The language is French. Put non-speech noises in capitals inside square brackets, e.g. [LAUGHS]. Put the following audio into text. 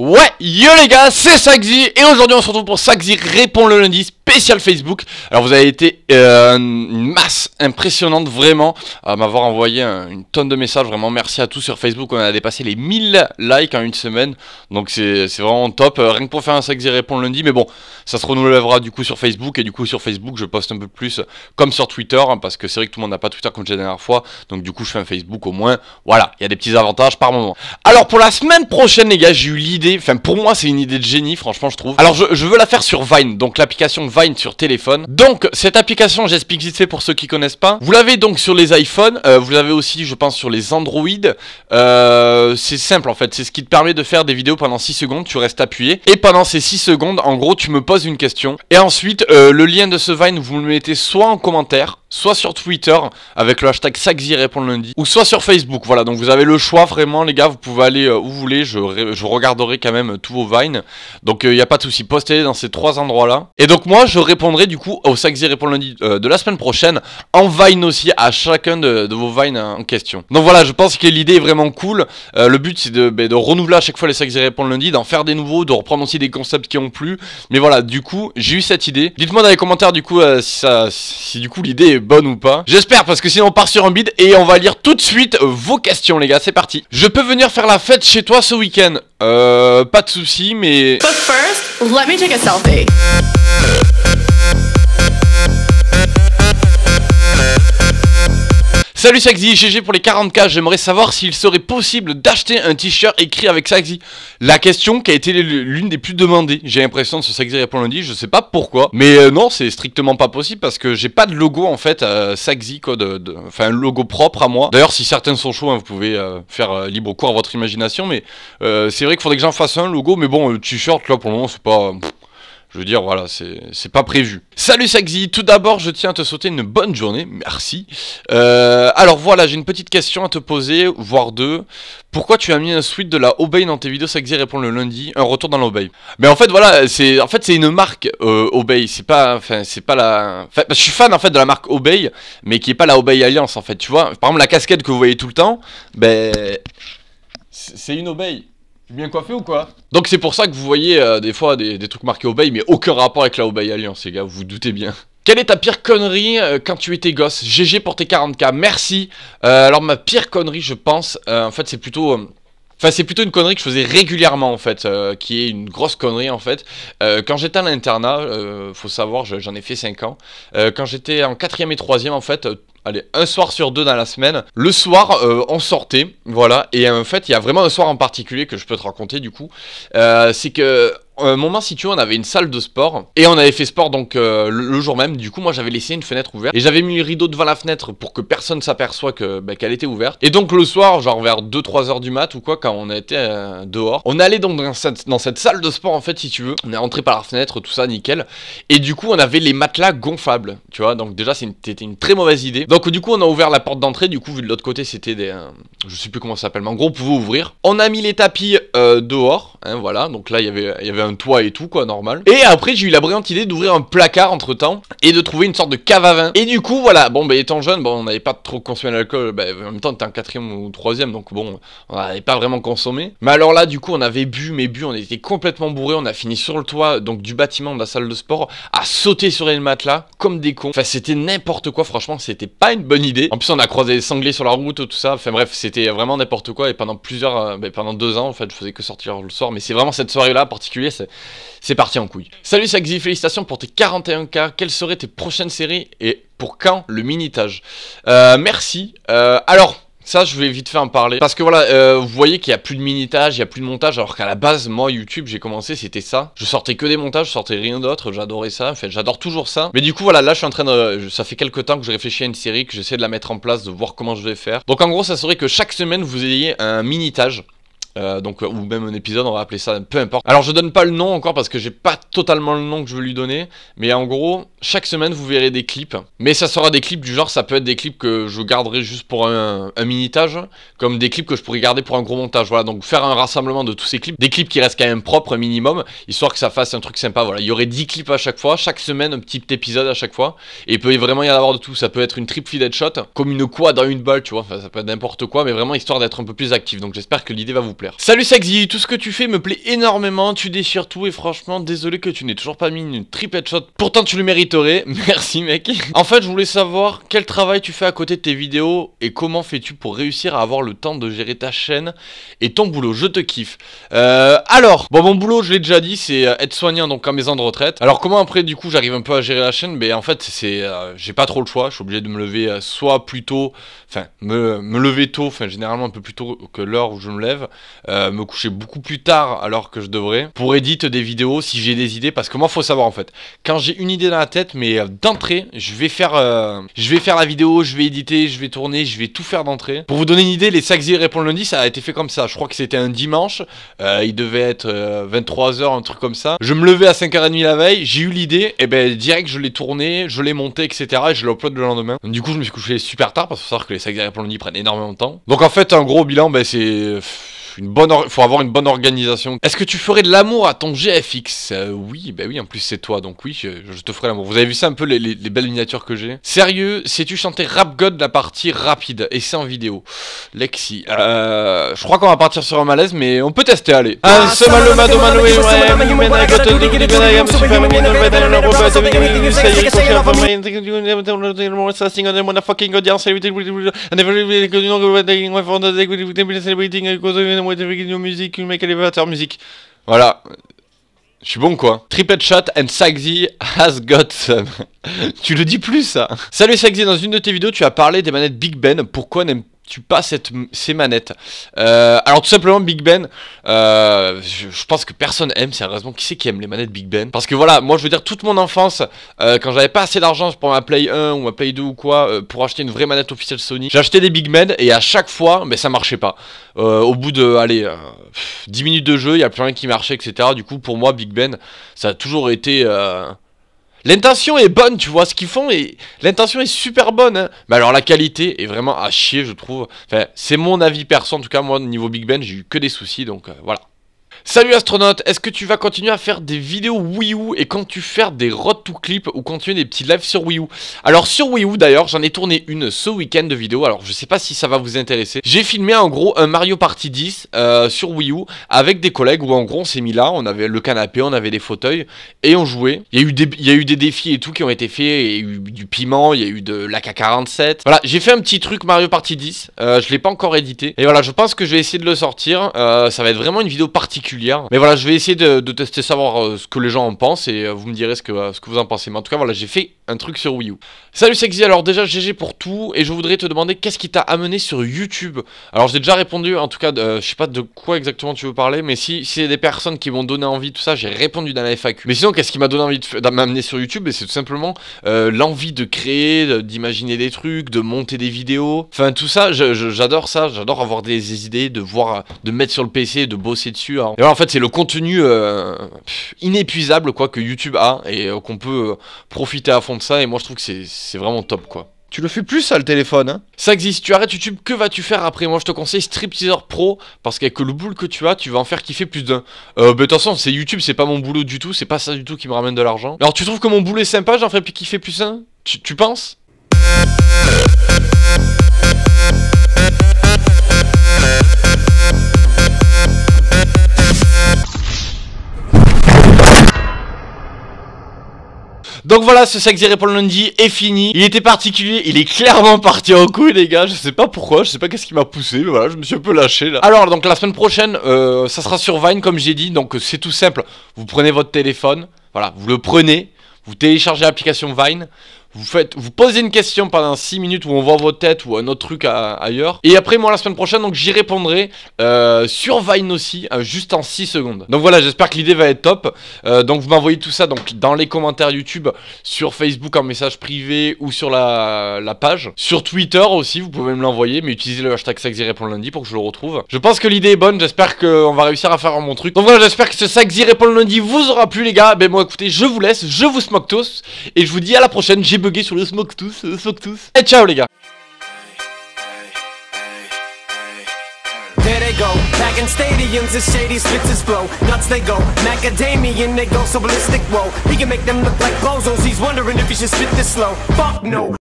Ouais, yo les gars, c'est Saxy et aujourd'hui on se retrouve pour Saxy répond le lundi Facebook. Alors vous avez été euh, une masse impressionnante vraiment à m'avoir envoyé une tonne de messages. Vraiment merci à tous sur Facebook. On a dépassé les 1000 likes en une semaine. Donc c'est vraiment top. Euh, rien que pour faire un sexy répond lundi. Mais bon, ça se renouvellera du coup sur Facebook. Et du coup sur Facebook, je poste un peu plus comme sur Twitter. Hein, parce que c'est vrai que tout le monde n'a pas Twitter comme j'ai la dernière fois. Donc du coup je fais un Facebook au moins. Voilà, il y a des petits avantages par moment. Alors pour la semaine prochaine les gars, j'ai eu l'idée. Enfin pour moi c'est une idée de génie franchement je trouve. Alors je, je veux la faire sur Vine. Donc l'application Vine sur téléphone. Donc cette application, j'explique vite fait pour ceux qui connaissent pas. Vous l'avez donc sur les iPhones, euh, vous l'avez aussi je pense sur les Android. Euh, c'est simple en fait, c'est ce qui te permet de faire des vidéos pendant 6 secondes, tu restes appuyé. Et pendant ces 6 secondes, en gros, tu me poses une question. Et ensuite, euh, le lien de ce Vine, vous le mettez soit en commentaire, soit sur Twitter avec le hashtag Saxy répond lundi, ou soit sur Facebook. Voilà, donc vous avez le choix vraiment, les gars. Vous pouvez aller où vous voulez. Je, regarderai quand même tous vos vines. Donc il n'y a pas de souci. Postez dans ces trois endroits là. Et donc moi, je répondrai du coup au et Répond lundi euh, de la semaine prochaine en Vine aussi à chacun de, vos Vines en question. Donc voilà, je pense que l'idée est vraiment cool. Euh, le but, c'est ben, de, renouveler à chaque fois les et Répond lundi, d'en faire des nouveaux, de reprendre aussi des concepts qui ont plu. Mais voilà, du coup, j'ai eu cette idée. Dites-moi dans les commentaires du coup euh, si, ça, du coup l'idée est bonne ou pas. J'espère parce que sinon on part sur un bide et on va lire tout de suite vos questions, les gars. C'est parti. Je peux venir faire la fête chez toi ce week-end. Euh, pas de souci, mais. But first, let me take a selfie. Salut Saxi, GG pour les 40k, j'aimerais savoir s'il serait possible d'acheter un t-shirt écrit avec Saxi. La question qui a été l'une des plus demandées, j'ai l'impression ce Saxi répond lundi, je sais pas pourquoi, mais euh, non, c'est strictement pas possible parce que j'ai pas de logo en fait à euh, Saxi enfin un logo propre à moi. D'ailleurs, si certains sont chauds, hein, vous pouvez euh, faire libre cours à votre imagination, mais c'est vrai qu'il faudrait que j'en fasse un logo, mais bon, t-shirt là pour le moment c'est pas... Je veux dire, voilà, c'est pas prévu. Salut Saxi, tout d'abord, je tiens à te souhaiter une bonne journée, merci. Euh, alors voilà, j'ai une petite question à te poser, voire deux. Pourquoi tu as mis un suite de la Obey dans tes vidéos Saxi répond le lundi, un retour dans l'Obey Mais en fait, voilà, c'est en fait, une marque euh, Obey, c'est pas, enfin, c'est pas la... Enfin, je suis fan en fait de la marque Obey, mais qui est pas la Obey Alliance en fait, tu vois. Par exemple, la casquette que vous voyez tout le temps, ben... C'est une Obey bien coiffé ou quoi Donc c'est pour ça que vous voyez euh, des fois des, trucs marqués Obey, mais aucun rapport avec la Obey Alliance, les gars, vous vous doutez bien. Quelle est ta pire connerie euh, quand tu étais gosse GG pour tes 40k, merci. Euh, alors ma pire connerie, je pense, en fait c'est plutôt Enfin, c'est plutôt une connerie que je faisais régulièrement en fait, euh, qui est une grosse connerie en fait. Euh, quand j'étais à l'internat, euh, faut savoir, j'en ai fait 5 ans. quand j'étais en 4ème et 3 en fait, allez, un soir sur deux dans la semaine. Le soir, on sortait, voilà. Et en fait, il y a vraiment un soir en particulier que je peux te raconter, du coup. c'est que euh, moment si tu on avait une salle de sport. Et on avait fait sport donc euh, le, jour même. Du coup, moi, j'avais laissé une fenêtre ouverte. Et j'avais mis le rideau devant la fenêtre pour que personne s'aperçoit bah, qu'elle était ouverte. Et donc, le soir, genre vers 2-3 heures du mat ou quoi, quand on était euh, dehors, on allait donc dans cette, salle de sport, en fait, si tu veux. On est rentré par la fenêtre, tout ça, nickel. Et du coup, on avait les matelas gonflables. Tu vois, donc déjà, c'était une, très mauvaise idée. Donc, du coup, on a ouvert la porte d'entrée. Du coup, vu de l'autre côté, c'était des. je sais plus comment ça s'appelle, mais en gros, on pouvait ouvrir. On a mis les tapis dehors. Hein, voilà. Donc là, il y avait, y avait un toit et tout quoi, normal. Et après j'ai eu la brillante idée d'ouvrir un placard entre temps et de trouver une sorte de cave à vin. Et du coup voilà, bon bah étant jeune, bon on n'avait pas trop consommé l'alcool, bah, en même temps t'es en quatrième ou troisième donc bon on n'avait pas vraiment consommé. Mais alors là du coup on avait bu mais bu, on était complètement bourré, on a fini sur le toit donc du bâtiment de la salle de sport à sauter sur les matelas comme des cons. Enfin c'était n'importe quoi franchement c'était pas une bonne idée. En plus on a croisé des sangliers sur la route tout ça, enfin bref c'était vraiment n'importe quoi et pendant plusieurs, euh, bah, pendant deux ans en fait je faisais que sortir le soir mais c'est vraiment cette soirée là particulière c'est parti en couille. Salut Axi, félicitations pour tes 41K. Quelles seraient tes prochaines séries et pour quand le minitage euh, Merci. Euh, alors, ça, je vais vite faire en parler. Parce que voilà, euh, vous voyez qu'il n'y a plus de minitage, il n'y a plus de montage. Alors qu'à la base, moi, YouTube, j'ai commencé, c'était ça. Je sortais que des montages, je sortais rien d'autre. J'adorais ça. En fait, j'adore toujours ça. Mais du coup, voilà, là, je suis en train de. Ça fait quelques temps que je réfléchis à une série, que j'essaie de la mettre en place, de voir comment je vais faire. Donc en gros, ça serait que chaque semaine, vous ayez un minitage. Euh, donc, euh, ou même un épisode, on va appeler ça, peu importe. Alors, je donne pas le nom encore parce que j'ai pas totalement le nom que je veux lui donner, mais en gros, chaque semaine vous verrez des clips, mais ça sera des clips du genre, ça peut être des clips que je garderai juste pour un, un minitage, comme des clips que je pourrais garder pour un gros montage. Voilà, donc faire un rassemblement de tous ces clips, des clips qui restent quand même propres minimum, histoire que ça fasse un truc sympa. Voilà, il y aurait 10 clips à chaque fois, chaque semaine un petit épisode à chaque fois, et il peut vraiment y en avoir de tout. Ça peut être une triple dead shot, comme une quad dans une balle, tu vois, enfin, ça peut être n'importe quoi, mais vraiment histoire d'être un peu plus actif. Donc j'espère que l'idée va vous Salut Sexy, tout ce que tu fais me plaît énormément, tu déchires tout et franchement, désolé que tu n'aies toujours pas mis une trip headshot. Pourtant, tu le mériterais. [LAUGHS] Merci mec. en fait, je voulais savoir quel travail tu fais à côté de tes vidéos et comment fais-tu pour réussir à avoir le temps de gérer ta chaîne et ton boulot. Je te kiffe. Euh, alors, bon, mon boulot, je l'ai déjà dit, c'est euh, être soignant donc en maison de retraite. Alors, comment après, du coup, j'arrive un peu à gérer la chaîne Mais ben, en fait, c'est euh, j'ai pas trop le choix. Je suis obligé de me lever soit plus tôt, enfin, me, me lever tôt, enfin, généralement un peu plus tôt que l'heure où je me lève. Euh, me coucher beaucoup plus tard alors que je devrais, pour éditer des vidéos si j'ai des idées, parce que moi faut savoir en fait, quand j'ai une idée dans la tête, mais euh, d'entrée, je vais faire euh, je vais faire la vidéo, je vais éditer, je vais tourner, je vais tout faire d'entrée. Pour vous donner une idée, les Saxi répondent lundi, ça a été fait comme ça, je crois que c'était un dimanche, il devait être 23h, un truc comme ça. Je me levais à 5h30 la veille, j'ai eu l'idée, et ben direct je l'ai tourné, je l'ai monté, etc. Et je l'upload le lendemain. du coup je me suis couché super tard, parce savoir que les Saxi répondent lundi prennent énormément de temps. Donc en fait un gros bilan, ben c'est une bonne faut avoir une bonne organisation. Est-ce que tu ferais de l'amour à ton GFX Oui, bah oui, en plus c'est toi, donc oui, je, te ferai l'amour. Vous avez vu ça un peu les, belles miniatures que j'ai Sérieux, si tu chantais Rap God la partie rapide Et c'est en vidéo. Lexi, je crois qu'on va partir sur un malaise, mais on peut tester, allez make Voilà. Je suis bon quoi. Triple shot and Saxy has got [LAUGHS] tu le dis plus ça. Salut Saxy, dans une de tes vidéos, tu as parlé des manettes Big Ben. Pourquoi n'aimes tu pas cette, ces manettes euh, Alors tout simplement Big Ben, euh, je, pense que personne aime sérieusement. Qui c'est qui aime les manettes Big Ben Parce que voilà, moi je veux dire toute mon enfance, euh, quand j'avais pas assez d'argent pour ma Play 1 ou ma Play 2 ou quoi, pour acheter une vraie manette officielle Sony, j'achetais des Big Ben et à chaque fois, mais ça marchait pas. au bout de, allez, 10 minutes de jeu, il y a plus rien qui marchait, etc. Du coup pour moi Big Ben, ça a toujours été... L'intention est bonne, tu vois ce qu'ils font et l'intention est super bonne. Hein. Mais alors la qualité est vraiment à chier, je trouve. Enfin, c'est mon avis perso en tout cas. Moi, niveau Big Ben, j'ai eu que des soucis, donc euh, voilà. Salut astronaute, est-ce que tu vas continuer à faire des vidéos Wii U et quand tu fais des road to clip ou continuer des petits lives sur Wii U Alors sur Wii U d'ailleurs, j'en ai tourné une ce week-end de vidéo, alors je sais pas si ça va vous intéresser. J'ai filmé en gros un Mario Party 10 euh, sur Wii U avec des collègues où en gros on s'est mis là, on avait le canapé, on avait des fauteuils et on jouait. Il y a eu des, eu des défis et tout qui ont été faits, il y a eu du piment, il y a eu de l'AK-47. Voilà, j'ai fait un petit truc Mario Party 10, euh, je l'ai pas encore édité. Et voilà, je pense que je vais essayer de le sortir, euh, ça va être vraiment une vidéo particulière mais voilà, je vais essayer de, tester, savoir euh, ce que les gens en pensent et euh, vous me direz ce que, ce que vous en pensez. Mais en tout cas, voilà, j'ai fait un truc sur Wii U. Salut Sexy, alors déjà GG pour tout et je voudrais te demander qu'est-ce qui t'a amené sur YouTube Alors j'ai déjà répondu, en tout cas, euh, je sais pas de quoi exactement tu veux parler, mais si, c'est des personnes qui m'ont donné envie, tout ça, j'ai répondu dans la FAQ. Mais sinon, qu'est-ce qui m'a donné envie de m'amener sur YouTube C'est tout simplement l'envie de créer, d'imaginer des trucs, de monter des vidéos. Enfin, tout ça, j'adore ça, j'adore avoir des, idées, de voir, de mettre sur le PC, de bosser dessus. Hein. Et voilà, en fait, c'est le contenu euh, inépuisable quoi, que YouTube a et euh, qu'on peut euh, profiter à fond de ça. Et moi, je trouve que c'est vraiment top, quoi. Tu le fais plus ça le téléphone hein Ça existe, tu arrêtes YouTube, que vas-tu faire après Moi je te conseille Stripteaser Pro parce qu'avec le boule que tu as, tu vas en faire kiffer plus d'un. Euh attention, bah, c'est YouTube, c'est pas mon boulot du tout, c'est pas ça du tout qui me ramène de l'argent. Alors tu trouves que mon boulot est sympa, j'en ferais kiffer plus un tu, tu penses Donc voilà, ce sexy zéré pour lundi est fini. Il était particulier, il est clairement parti en couille, les gars. Je sais pas pourquoi, je sais pas qu'est-ce qui m'a poussé, mais voilà, je me suis un peu lâché là. Alors, donc la semaine prochaine, euh, ça sera sur Vine, comme j'ai dit. Donc euh, c'est tout simple. Vous prenez votre téléphone, voilà, vous le prenez, vous téléchargez l'application Vine, vous faites, vous posez une question pendant 6 minutes où on voit vos têtes ou un autre truc ailleurs. Et après, moi, la semaine prochaine, donc j'y répondrai euh, sur Vine aussi, hein, juste en 6 secondes. Donc voilà, j'espère que l'idée va être top. Euh, donc vous m'envoyez tout ça donc, dans les commentaires YouTube, sur Facebook en message privé ou sur la, page. Sur Twitter aussi, vous pouvez me l'envoyer, mais utilisez le hashtag Saxy répond lundi pour que je le retrouve. Je pense que l'idée est bonne, j'espère qu'on va réussir à faire mon truc. Donc voilà, j'espère que ce Saxy répond lundi vous aura plu, les gars. Ben moi, écoutez, je vous laisse, je vous smoke tous, et je vous dis à la prochaine. J'ai bugué sur le smoke tous, le euh, smoke tous. Et eh, ciao les gars go. Back in stadiums, the shady splits flow. Nuts they go, macadamian, they go so ballistic, whoa. He can make them look like bozos, he's wondering if he should spit this slow. Fuck no.